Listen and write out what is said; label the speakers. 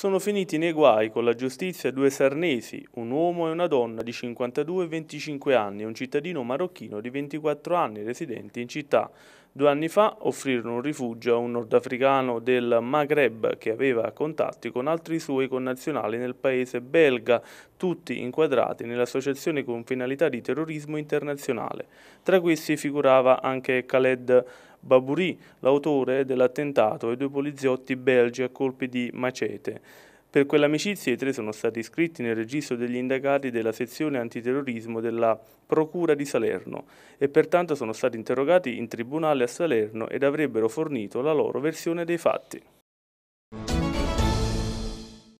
Speaker 1: sono finiti nei guai con la giustizia due sarnesi, un uomo e una donna di 52 e 25 anni e un cittadino marocchino di 24 anni residente in città. Due anni fa offrirono un rifugio a un nordafricano del Maghreb che aveva contatti con altri suoi connazionali nel paese belga, tutti inquadrati nell'associazione con finalità di terrorismo internazionale. Tra questi figurava anche Khaled Baburi, l'autore dell'attentato, e due poliziotti belgi a colpi di macete. Per quell'amicizia i tre sono stati iscritti nel registro degli indagati della sezione antiterrorismo della Procura di Salerno e pertanto sono stati interrogati in tribunale a Salerno ed avrebbero fornito la loro versione dei fatti.